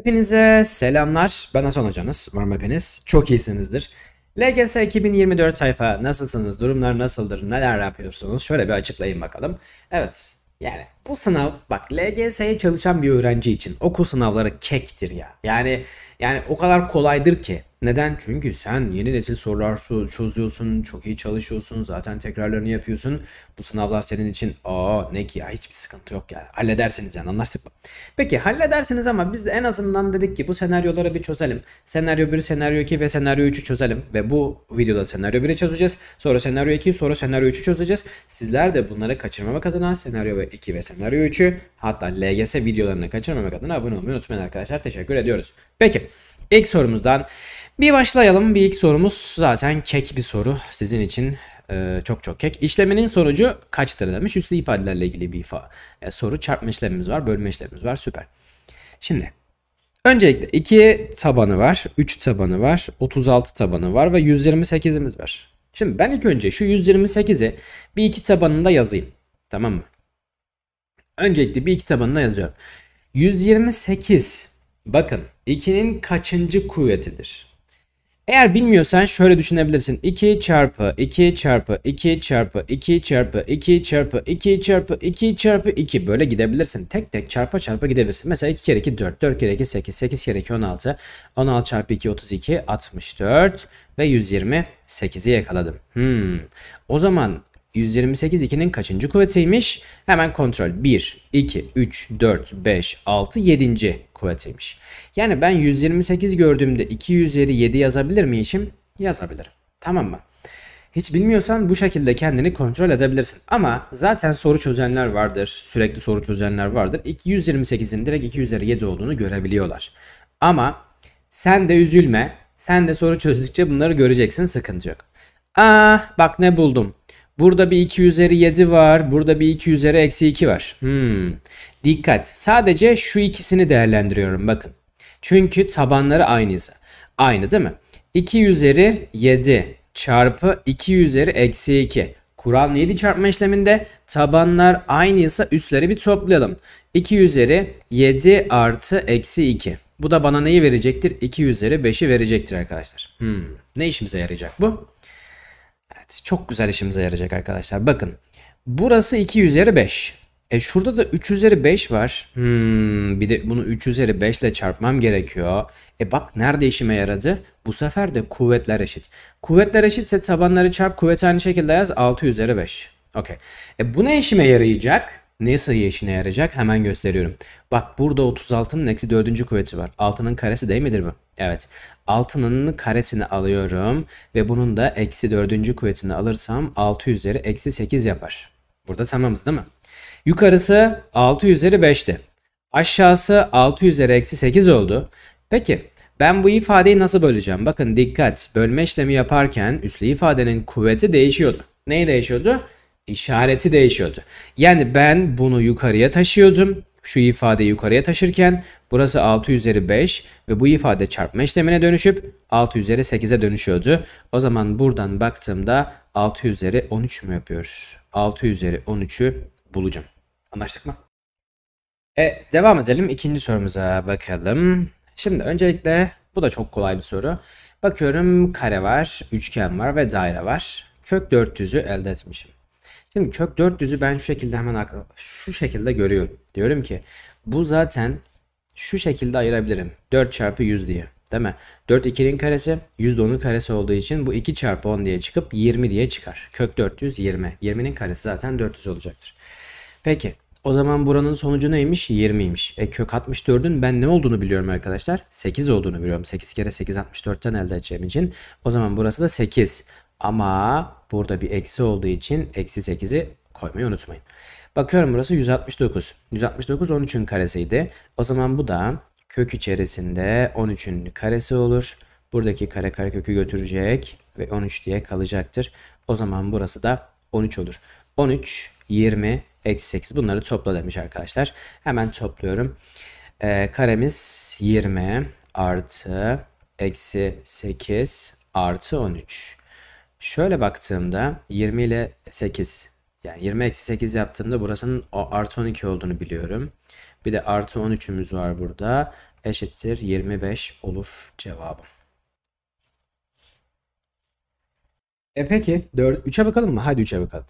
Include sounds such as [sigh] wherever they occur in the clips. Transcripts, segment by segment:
Hepinize selamlar. Ben Hasan Hocanız. Umarım hepiniz çok iyisinizdir. LGS 2024 sayfa nasılsınız? Durumlar nasıldır? Neler yapıyorsunuz? Şöyle bir açıklayayım bakalım. Evet. Yani bu sınav bak LGS'ye çalışan bir öğrenci için okul sınavları kektir ya. Yani yani o kadar kolaydır ki. Neden? Çünkü sen yeni nesil sorular çözüyorsun, çok iyi çalışıyorsun, zaten tekrarlarını yapıyorsun. Bu sınavlar senin için aa ne ki ya hiçbir sıkıntı yok yani. Halledersiniz yani anlaştık mı? Peki halledersiniz ama biz de en azından dedik ki bu senaryoları bir çözelim. Senaryo 1, senaryo 2 ve senaryo 3'ü çözelim. Ve bu videoda senaryo 1'i çözeceğiz. Sonra senaryo 2, sonra senaryo 3'ü çözeceğiz. Sizler de bunları kaçırmamak adına senaryo 2 ve senaryo 3'ü hatta LGS videolarını kaçırmamak adına abone olmayı unutmayın arkadaşlar. Teşekkür ediyoruz. Peki ilk sorumuzdan bir başlayalım. Bir ilk sorumuz zaten kek bir soru. Sizin için e, çok çok kek. İşleminin sonucu kaçtır demiş. Üslü ifadelerle ilgili bir ifa, e, soru. Çarpma işlemimiz var. Bölme işlemimiz var. Süper. Şimdi öncelikle 2 tabanı var. 3 tabanı var. 36 tabanı var ve 128'imiz var. Şimdi ben ilk önce şu 128'i bir iki tabanında yazayım. Tamam mı? Öncelikle bir iki tabanında yazıyorum. 128 bakın 2'nin kaçıncı kuvvetidir? Eğer bilmiyorsan şöyle düşünebilirsin. 2 çarpı 2 çarpı 2 çarpı 2 çarpı 2 çarpı 2 çarpı 2 çarpı 2 böyle gidebilirsin. Tek tek çarpa çarpa gidebilirsin. Mesela 2 kere 2 4, 4 kere 2 8, 8 kere 2 16, 16 çarpı 2 32, 64 ve 128'i yakaladım. Hmm. O zaman 128 2'nin kaçıncı kuvvetiymiş? Hemen kontrol. 1, 2, 3, 4, 5, 6, 7. kuvvetiymiş. Yani ben 128 gördüğümde 2 üzeri 7 yazabilir miyim? Yazabilirim. Tamam mı? Hiç bilmiyorsan bu şekilde kendini kontrol edebilirsin. Ama zaten soru çözenler vardır. Sürekli soru çözenler vardır. 228'in direkt 2 üzeri 7 olduğunu görebiliyorlar. Ama sen de üzülme. Sen de soru çözdükçe bunları göreceksin. Sıkıntı yok. Ah bak ne buldum. Burada bir 2 üzeri 7 var. Burada bir 2 üzeri eksi 2 var. Hmm. Dikkat. Sadece şu ikisini değerlendiriyorum bakın. Çünkü tabanları aynı. Aynı değil mi? 2 üzeri 7 çarpı 2 üzeri eksi 2. Kural 7 çarpma işleminde tabanlar aynıysa üstleri bir toplayalım. 2 üzeri 7 artı eksi 2. Bu da bana neyi verecektir? 2 üzeri 5'i verecektir arkadaşlar. Hmm. Ne işimize yarayacak bu? Evet çok güzel işimize yarayacak arkadaşlar. Bakın burası 2 üzeri 5. E şurada da 3 üzeri 5 var. Hmm, bir de bunu 3 üzeri 5 ile çarpmam gerekiyor. E bak nerede işime yaradı? Bu sefer de kuvvetler eşit. Kuvvetler eşitse tabanları çarp kuvveti aynı şekilde yaz 6 üzeri 5. Okey. E bu ne işime yarayacak? ne sayı işine yarayacak hemen gösteriyorum. Bak burada 36'nın eksi 4. kuvveti var. 6'nın karesi değil midir bu? Evet. 6'nın karesini alıyorum ve bunun da eksi 4. kuvvetini alırsam 6 üzeri eksi 8 yapar. Burada tamamız değil mi? Yukarısı 6 üzeri 5'ti. Aşağısı 6 üzeri eksi 8 oldu. Peki ben bu ifadeyi nasıl böleceğim? Bakın dikkat bölme işlemi yaparken üslü ifadenin kuvveti değişiyordu. Neyi değişiyordu? işareti değişiyordu. Yani ben bunu yukarıya taşıyordum. Şu ifadeyi yukarıya taşırken burası 6 üzeri 5 ve bu ifade çarpma işlemine dönüşüp 6 üzeri 8'e dönüşüyordu. O zaman buradan baktığımda 6 üzeri 13 mü yapıyor? 6 üzeri 13'ü bulacağım. Anlaştık mı? E, devam edelim ikinci sorumuza bakalım. Şimdi öncelikle bu da çok kolay bir soru. Bakıyorum kare var, üçgen var ve daire var. Kök 400'ü elde etmişim. Şimdi kök 400'ü ben şu şekilde hemen şu şekilde görüyorum. Diyorum ki bu zaten şu şekilde ayırabilirim. 4 çarpı 100 diye. Değil mi? 4 2'nin karesi 100 %10'un karesi olduğu için bu 2 çarpı 10 diye çıkıp 20 diye çıkar. Kök 400 20. 20'nin karesi zaten 400 olacaktır. Peki o zaman buranın sonucu neymiş? 20'ymiş. E kök 64'ün ben ne olduğunu biliyorum arkadaşlar. 8 olduğunu biliyorum. 8 kere 8 64'ten elde edeceğim için. O zaman burası da 8. Ama Burada bir eksi olduğu için eksi 8'i koymayı unutmayın. Bakıyorum burası 169. 169 13'ün karesiydi. O zaman bu da kök içerisinde 13'ün karesi olur. Buradaki kare kare kökü götürecek ve 13 diye kalacaktır. O zaman burası da 13 olur. 13, 20, eksi 8 bunları topla demiş arkadaşlar. Hemen topluyorum. Ee, karemiz 20 artı eksi 8 artı 13. Şöyle baktığımda 20 ile 8 yani 20 eksi 8 yaptığımda burasının o artı 12 olduğunu biliyorum. Bir de artı 13'ümüz var burada. Eşittir 25 olur cevabım. E peki 3'e bakalım mı? Hadi 3'e bakalım.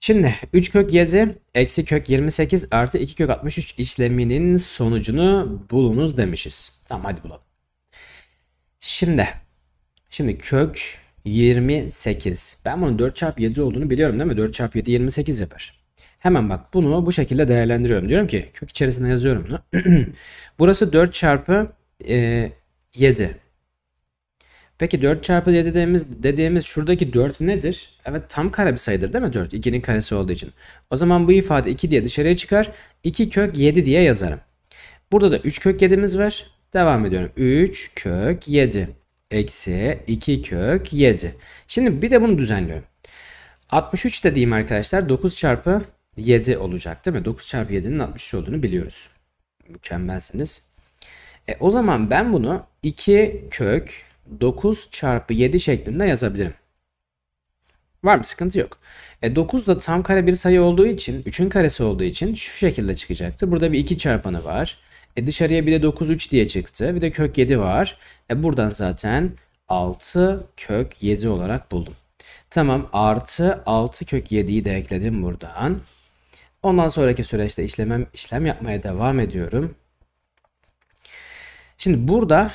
Şimdi 3 kök 7 eksi kök 28 artı 2 kök 63 işleminin sonucunu bulunuz demişiz. Tamam hadi bulalım. Şimdi şimdi kök 28. Ben bunun 4 çarpı 7 olduğunu biliyorum değil mi? 4 çarpı 7 28 yapar. Hemen bak bunu bu şekilde değerlendiriyorum. Diyorum ki kök içerisinde yazıyorum [clears throat] Burası 4 çarpı e, 7. Peki 4 çarpı 7 dediğimiz, dediğimiz şuradaki 4 nedir? Evet tam kare bir sayıdır değil mi 4? 2'nin karesi olduğu için. O zaman bu ifade 2 diye dışarıya çıkar. 2 kök 7 diye yazarım. Burada da 3 kök 7'miz var. Devam ediyorum. 3 kök 7 eksi 2 kök 7. Şimdi bir de bunu düzenliyorum. 63 dediğim arkadaşlar 9 çarpı 7 olacak değil mi? 9 çarpı 7'nin 63 olduğunu biliyoruz. Mükemmelsiniz. E, o zaman ben bunu 2 kök 9 çarpı 7 şeklinde yazabilirim. Var mı? Sıkıntı yok. E 9 da tam kare bir sayı olduğu için 3'ün karesi olduğu için şu şekilde çıkacaktır. Burada bir 2 çarpanı var. E dışarıya bir de 9 3 diye çıktı. Bir de kök 7 var. E buradan zaten 6 kök 7 olarak buldum. Tamam artı 6 kök 7'yi de ekledim buradan. Ondan sonraki süreçte işlemem, işlem yapmaya devam ediyorum. Şimdi burada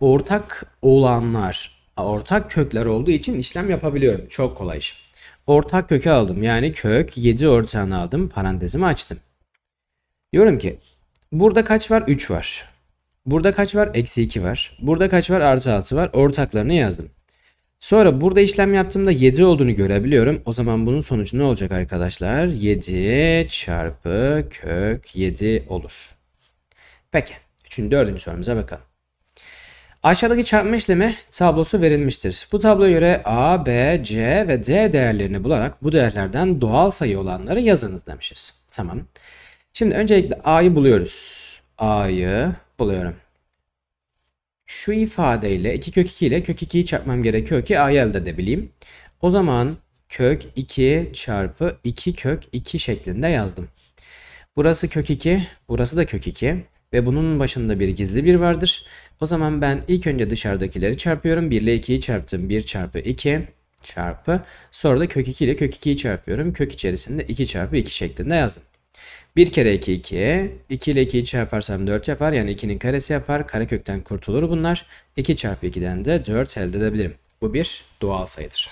ortak olanlar ortak kökler olduğu için işlem yapabiliyorum. Çok kolay iş. Ortak kökü aldım. Yani kök 7 ortağını aldım. Parantezimi açtım. Diyorum ki burada kaç var? 3 var. Burada kaç var? Eksi 2 var. Burada kaç var? Artı 6 var. Ortaklarını yazdım. Sonra burada işlem yaptığımda 7 olduğunu görebiliyorum. O zaman bunun sonucu ne olacak arkadaşlar? 7 çarpı kök 7 olur. Peki. Üçüncü, dördüncü sorumuza bakalım. Aşağıdaki çarpma işlemi tablosu verilmiştir. Bu tabloya göre A, B, C ve D değerlerini bularak bu değerlerden doğal sayı olanları yazınız demişiz. Tamam. Şimdi öncelikle A'yı buluyoruz. A'yı buluyorum. Şu ifadeyle 2 kök 2 ile kök 2'yi çarpmam gerekiyor ki A'yı elde edebileyim. O zaman kök 2 çarpı 2 kök 2 şeklinde yazdım. Burası kök 2, burası da kök 2 ve bunun başında bir gizli bir vardır. O zaman ben ilk önce dışarıdakileri çarpıyorum. 1 ile 2'yi çarptım. 1 çarpı 2 çarpı. Sonra da kök 2 ile kök 2'yi çarpıyorum. Kök içerisinde 2 çarpı 2 şeklinde yazdım. 1 kere 2 2. 2 ile 2'yi çarparsam 4 yapar. Yani 2'nin karesi yapar. Karekökten kurtulur bunlar. 2 çarpı 2'den de 4 elde edebilirim. Bu bir doğal sayıdır.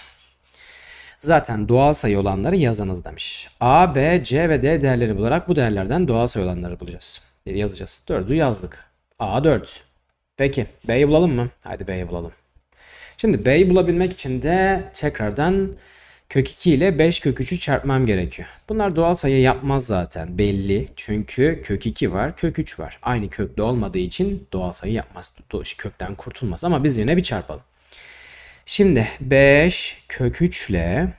Zaten doğal sayı olanları yazınız demiş. A, B, C ve D değerleri bularak bu değerlerden doğal sayı olanları bulacağız yazacağız. 4'ü yazdık. A 4. Peki B'yi bulalım mı? Haydi B'yi bulalım. Şimdi B'yi bulabilmek için de tekrardan kök 2 ile 5 kök 3'ü çarpmam gerekiyor. Bunlar doğal sayı yapmaz zaten belli. Çünkü kök 2 var kök 3 var. Aynı köklü olmadığı için doğal sayı yapmaz. Şey, kökten kurtulmaz ama biz yine bir çarpalım. Şimdi 5 kök 3 ile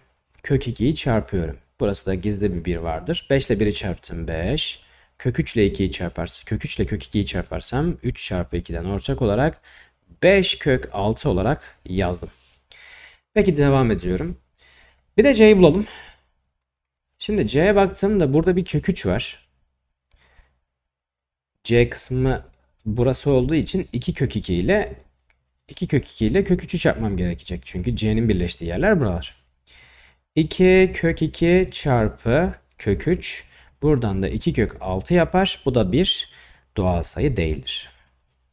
kök 2'yi çarpıyorum. Burası da gizli bir 1 vardır. 5 ile 1'i çarptım 5. Kök 3 ile 2'yi çarparsam, kök 3 ile kök 2'yi çarparsam 3 çarpı 2'den ortak olarak 5 kök 6 olarak yazdım. Peki devam ediyorum. Bir de c'yi bulalım. Şimdi c'ye baktığımda burada bir kök 3 var. c kısmı burası olduğu için 2 kök 2 ile 2 kök 2 ile kök 3'ü çarpmam gerekecek. Çünkü c'nin birleştiği yerler buralar. 2 kök 2 çarpı kök 3 Buradan da 2 kök 6 yapar. Bu da bir doğal sayı değildir.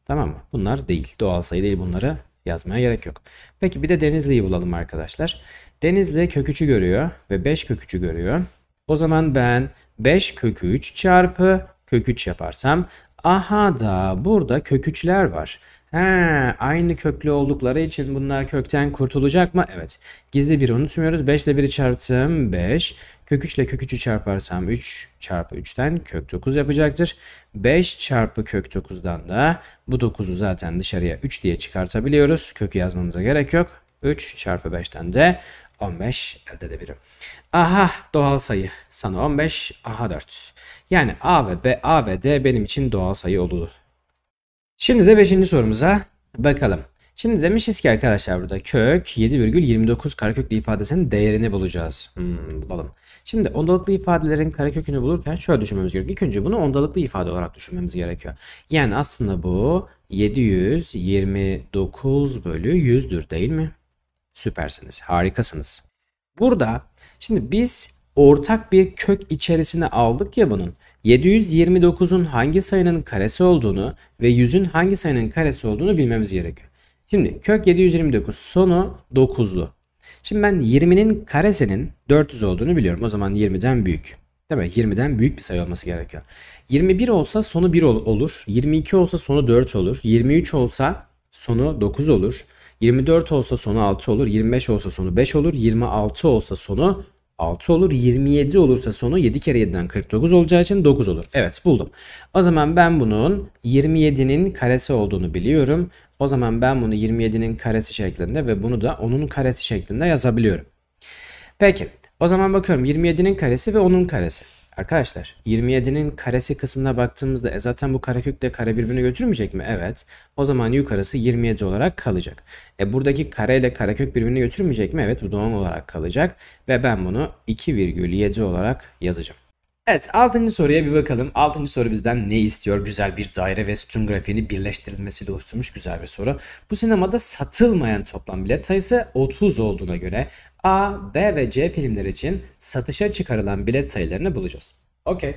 Tamam mı? Bunlar değil. Doğal sayı değil bunları yazmaya gerek yok. Peki bir de Denizli'yi bulalım arkadaşlar. Denizli kök 3'ü görüyor ve 5 kök 3'ü görüyor. O zaman ben 5 kök 3 çarpı kök 3 yaparsam aha da burada kök 3'ler var. He, aynı köklü oldukları için bunlar kökten kurtulacak mı? Evet. Gizli bir unutmuyoruz. 5 ile 1'i çarptım 5. Kök 3 ile kök 3'ü çarparsam 3 çarpı 3'ten kök 9 yapacaktır. 5 çarpı kök 9'dan da bu 9'u zaten dışarıya 3 diye çıkartabiliyoruz. Kökü yazmamıza gerek yok. 3 çarpı 5'ten de 15 elde edebilirim. Aha doğal sayı sana 15 aha 4. Yani A ve B A ve D benim için doğal sayı olur. Şimdi de 5. sorumuza bakalım. Şimdi demişiz ki arkadaşlar burada kök 7,29 kareköklü ifadesinin değerini bulacağız. Hmm, bulalım. Şimdi ondalıklı ifadelerin karekökünü bulurken şöyle düşünmemiz gerekiyor. İlk önce bunu ondalıklı ifade olarak düşünmemiz gerekiyor. Yani aslında bu 729 bölü 100'dür değil mi? Süpersiniz. Harikasınız. Burada şimdi biz ortak bir kök içerisine aldık ya bunun. 729'un hangi sayının karesi olduğunu ve 100'ün hangi sayının karesi olduğunu bilmemiz gerekiyor. Şimdi kök 729 sonu 9'lu. Şimdi ben 20'nin karesinin 400 olduğunu biliyorum. O zaman 20'den büyük. Değil mi? 20'den büyük bir sayı olması gerekiyor. 21 olsa sonu 1 olur. 22 olsa sonu 4 olur. 23 olsa sonu 9 olur. 24 olsa sonu 6 olur. 25 olsa sonu 5 olur. 26 olsa sonu 6 olur. 27 olursa sonu 7 kere 7'den 49 olacağı için 9 olur. Evet buldum. O zaman ben bunun 27'nin karesi olduğunu biliyorum. O zaman ben bunu 27'nin karesi şeklinde ve bunu da 10'un karesi şeklinde yazabiliyorum. Peki o zaman bakıyorum 27'nin karesi ve 10'un karesi. Arkadaşlar 27'nin karesi kısmına baktığımızda e zaten bu de kare birbirini götürmeyecek mi? Evet. O zaman yukarısı 27 olarak kalacak. E buradaki kare ile karekök birbirini götürmeyecek mi? Evet bu doğal olarak kalacak ve ben bunu 2,7 olarak yazacağım. Evet 6. soruya bir bakalım. 6. soru bizden ne istiyor? Güzel bir daire ve sütun grafiğini birleştirilmesiyle oluşturmuş güzel bir soru. Bu sinemada satılmayan toplam bilet sayısı 30 olduğuna göre A, B ve C filmler için satışa çıkarılan bilet sayılarını bulacağız. Okey.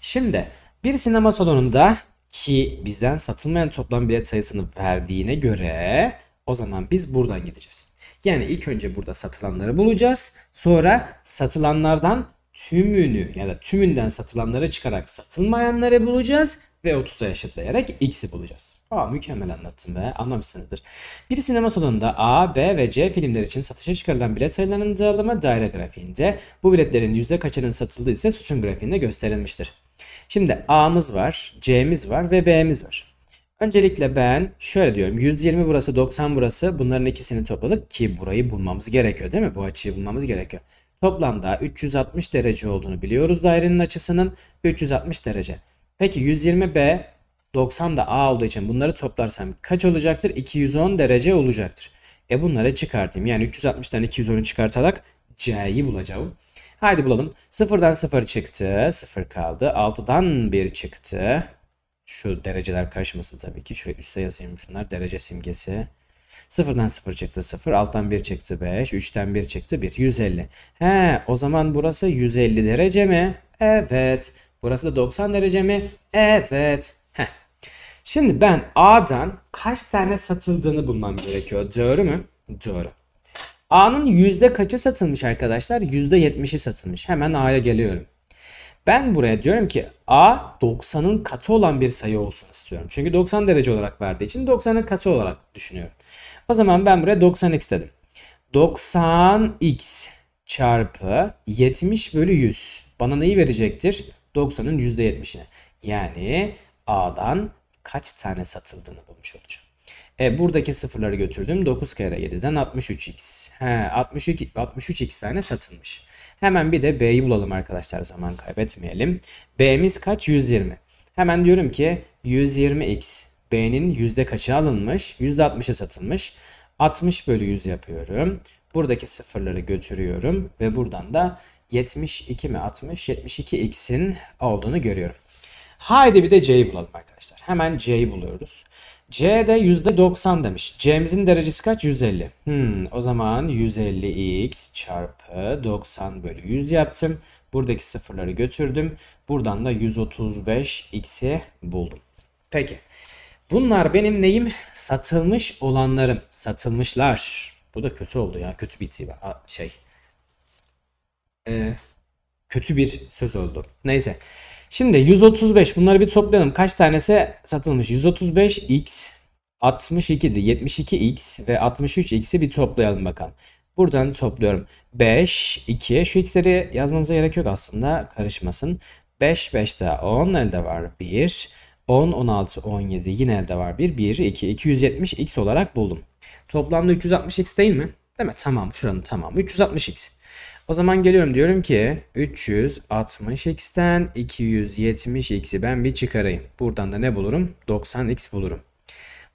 Şimdi bir sinema salonunda ki bizden satılmayan toplam bilet sayısını verdiğine göre o zaman biz buradan gideceğiz. Yani ilk önce burada satılanları bulacağız. Sonra satılanlardan tümünü ya da tümünden satılanlara çıkarak satılmayanları bulacağız ve 30'a eşitleyerek x'i bulacağız. Aa mükemmel anlattım be anlamışsınızdır. Bir sinema salonunda A, B ve C filmler için satışa çıkarılan bilet sayılarının dağılımı daire grafiğinde. Bu biletlerin yüzde kaçının satıldığı ise sütun grafiğinde gösterilmiştir. Şimdi A'mız var, C'miz var ve B'miz var. Öncelikle ben şöyle diyorum 120 burası 90 burası bunların ikisini topladık ki burayı bulmamız gerekiyor değil mi? Bu açıyı bulmamız gerekiyor. Toplamda 360 derece olduğunu biliyoruz dairenin açısının 360 derece. Peki 120B 90 da A olduğu için bunları toplarsam kaç olacaktır? 210 derece olacaktır. E bunları çıkartayım. Yani 360'dan 210'u çıkartarak C'yi bulacağım. Haydi bulalım. 0'dan 0 çıktı. 0 kaldı. 6'dan 1 çıktı. Şu dereceler karışmasın tabii ki. Şuraya üste yazayım şunlar. Derece simgesi. Sıfırdan sıfır çıktı sıfır. Alttan bir çıktı beş. Üçten bir çıktı bir. 150. He o zaman burası 150 derece mi? Evet. Burası da 90 derece mi? Evet. Heh. Şimdi ben A'dan kaç tane satıldığını bulmam gerekiyor. Doğru mu? Doğru. A'nın yüzde kaçı satılmış arkadaşlar? Yüzde yetmişi satılmış. Hemen A'ya geliyorum. Ben buraya diyorum ki A 90'ın katı olan bir sayı olsun istiyorum. Çünkü 90 derece olarak verdiği için 90'ın katı olarak düşünüyorum. O zaman ben buraya 90x dedim. 90x çarpı 70 bölü 100 bana neyi verecektir? 90'ın %70'ini. Yani A'dan kaç tane satıldığını bulmuş olacağım. E, buradaki sıfırları götürdüm. 9 kere 7'den 63x. He, 62, 63x tane satılmış. Hemen bir de B'yi bulalım arkadaşlar. Zaman kaybetmeyelim. B'miz kaç? 120. Hemen diyorum ki 120x B'nin yüzde kaçı alınmış? Yüzde 60'a satılmış. 60 bölü 100 yapıyorum. Buradaki sıfırları götürüyorum ve buradan da 72 mi 60? 72 x'in olduğunu görüyorum. Haydi bir de C'yi bulalım arkadaşlar. Hemen C'yi buluyoruz. C'de yüzde %90 demiş. C'mizin derecesi kaç? 150. Hmm, o zaman 150x çarpı 90 bölü 100 yaptım. Buradaki sıfırları götürdüm. Buradan da 135x'i buldum. Peki. Bunlar benim neyim? Satılmış olanlarım. Satılmışlar. Bu da kötü oldu ya. Kötü bir itibar. Şey. Ee, kötü bir söz oldu. Neyse. Şimdi 135 bunları bir toplayalım. Kaç tanesi satılmış? 135x 62'di. 72x ve 63x'i bir toplayalım bakalım. Buradan topluyorum. 5, 2. Şu x'leri yazmamıza gerek yok aslında. Karışmasın. 5, 5 daha 10. Elde var 1. 10, 16, 17 yine elde var 1, 1, 2, 270x olarak buldum. Toplamda 360x değil mi? Değil mi? Tamam şuranın tamamı 360x. O zaman geliyorum diyorum ki 360x'ten 270x'i ben bir çıkarayım. Buradan da ne bulurum? 90x bulurum.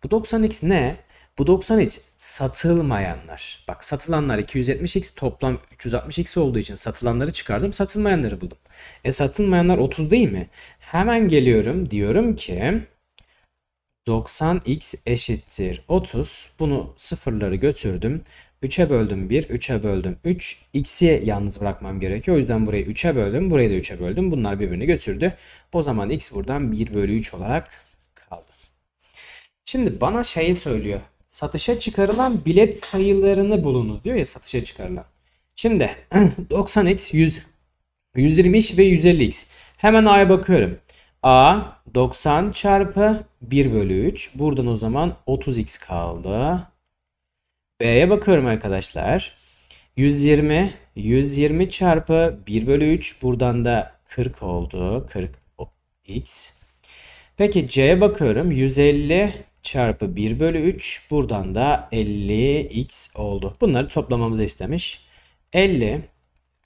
Bu 90x ne? Bu 90 için satılmayanlar. Bak satılanlar 270x toplam 360x olduğu için satılanları çıkardım. Satılmayanları buldum. E satılmayanlar 30 değil mi? Hemen geliyorum diyorum ki 90x eşittir 30. Bunu sıfırları götürdüm. 3'e böldüm 1, 3'e böldüm 3. X'i yalnız bırakmam gerekiyor. O yüzden burayı 3'e böldüm, burayı da 3'e böldüm. Bunlar birbirini götürdü. O zaman x buradan 1 bölü 3 olarak kaldı. Şimdi bana şeyi söylüyor satışa çıkarılan bilet sayılarını bulunuz diyor ya satışa çıkarılan. Şimdi 90x 100 120 ve 150x. Hemen A'ya bakıyorum. A 90 çarpı 1 bölü 3. Buradan o zaman 30x kaldı. B'ye bakıyorum arkadaşlar. 120 120 çarpı 1 bölü 3. Buradan da 40 oldu. 40x. Peki C'ye bakıyorum. 150 çarpı 1 bölü 3 buradan da 50x oldu. Bunları toplamamızı istemiş. 50,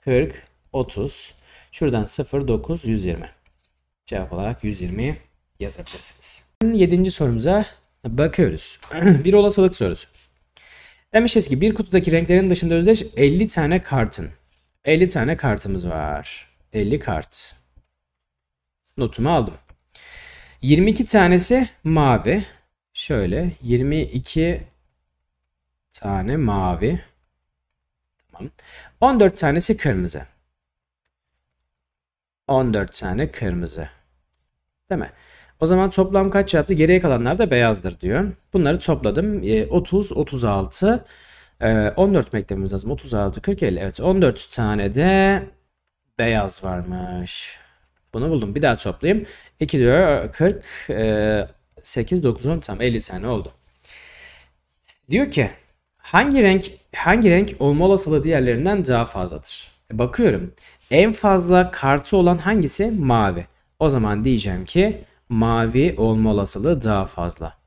40, 30. Şuradan 0, 9, 120. Cevap olarak 120 yazabilirsiniz. Yedinci sorumuza bakıyoruz. [clears throat] bir olasılık sorusu. Demişiz ki bir kutudaki renklerin dışında özdeş 50 tane kartın. 50 tane kartımız var. 50 kart. Notumu aldım. 22 tanesi mavi, Şöyle 22 tane mavi. Tamam. 14 tanesi kırmızı. 14 tane kırmızı. Değil mi? O zaman toplam kaç yaptı? Geriye kalanlar da beyazdır diyor. Bunları topladım. 30, 36, 14 beklememiz lazım. 36, 40, 50. Evet 14 tane de beyaz varmış. Bunu buldum. Bir daha toplayayım. 2 diyor 40, 8, 9, 10 tam 50 sene oldu. Diyor ki hangi renk hangi renk olma olasılığı diğerlerinden daha fazladır? E bakıyorum en fazla kartı olan hangisi? Mavi. O zaman diyeceğim ki mavi olma olasılığı daha fazla.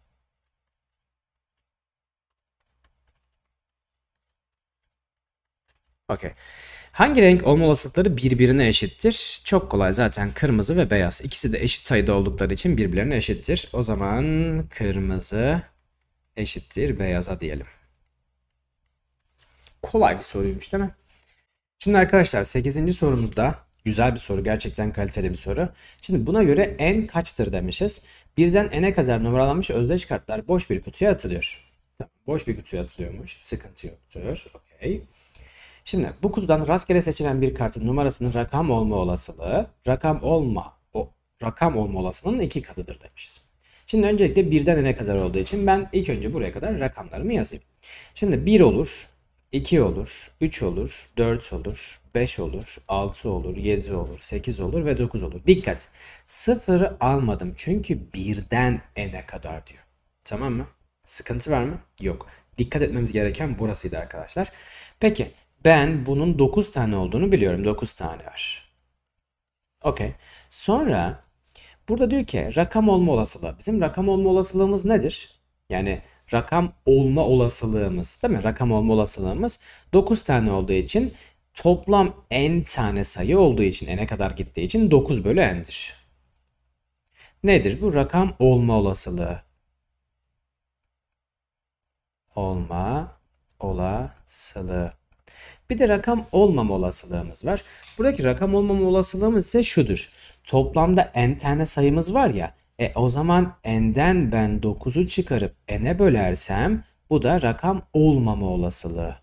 Okey. Hangi renk olma olasılıkları birbirine eşittir? Çok kolay zaten kırmızı ve beyaz. İkisi de eşit sayıda oldukları için birbirlerine eşittir. O zaman kırmızı eşittir beyaza diyelim. Kolay bir soruymuş değil mi? Şimdi arkadaşlar 8. sorumuzda Güzel bir soru. Gerçekten kaliteli bir soru. Şimdi buna göre n kaçtır demişiz. Birden n'e kadar numaralanmış özdeş kartlar boş bir kutuya atılıyor. boş bir kutuya atılıyormuş. Sıkıntı yoktur. Okey. Şimdi bu kutudan rastgele seçilen bir kartın numarasının rakam olma olasılığı, rakam olma o rakam olma olasılığının iki katıdır demişiz. Şimdi öncelikle birden n'e kadar olduğu için ben ilk önce buraya kadar rakamlarımı yazayım. Şimdi 1 olur, 2 olur, 3 olur, 4 olur, 5 olur, 6 olur, 7 olur, 8 olur ve 9 olur. Dikkat! Sıfırı almadım çünkü birden e n'e kadar diyor. Tamam mı? Sıkıntı var mı? Yok. Dikkat etmemiz gereken burasıydı arkadaşlar. Peki ben bunun 9 tane olduğunu biliyorum. 9 tane var. Okey. Sonra burada diyor ki rakam olma olasılığı. Bizim rakam olma olasılığımız nedir? Yani rakam olma olasılığımız değil mi? Rakam olma olasılığımız 9 tane olduğu için toplam n tane sayı olduğu için n'e kadar gittiği için 9 bölü n'dir. Nedir bu? Rakam olma olasılığı. Olma olasılığı. Bir de rakam olmama olasılığımız var. Buradaki rakam olmama olasılığımız ise şudur. Toplamda n tane sayımız var ya. E o zaman n'den ben 9'u çıkarıp n'e bölersem bu da rakam olmama olasılığı.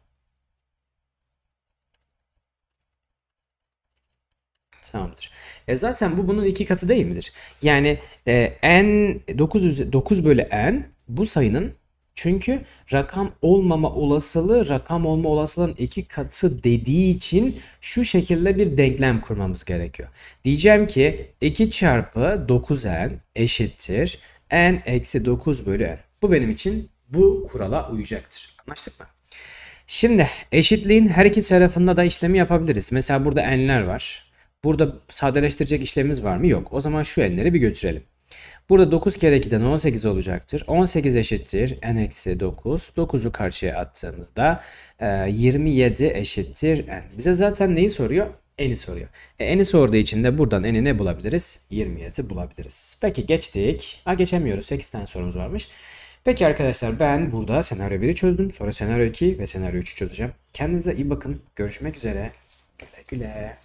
Tamamdır. E zaten bu bunun iki katı değil midir? Yani e, n 9, 9 bölü n bu sayının çünkü rakam olmama olasılığı rakam olma olasılığın iki katı dediği için şu şekilde bir denklem kurmamız gerekiyor. Diyeceğim ki 2 çarpı 9n eşittir n eksi 9 bölü n. Bu benim için bu kurala uyacaktır. Anlaştık mı? Şimdi eşitliğin her iki tarafında da işlemi yapabiliriz. Mesela burada n'ler var. Burada sadeleştirecek işlemimiz var mı? Yok. O zaman şu n'leri bir götürelim. Burada 9 kere 2'den 18 olacaktır. 18 eşittir n eksi 9. 9'u karşıya attığımızda e, 27 eşittir n. Bize zaten neyi soruyor? N'i soruyor. E, n'i sorduğu için de buradan n'i ne bulabiliriz? 27 bulabiliriz. Peki geçtik. A geçemiyoruz. 8 tane sorumuz varmış. Peki arkadaşlar ben burada senaryo 1'i çözdüm. Sonra senaryo 2 ve senaryo 3'ü çözeceğim. Kendinize iyi bakın. Görüşmek üzere. Güle güle.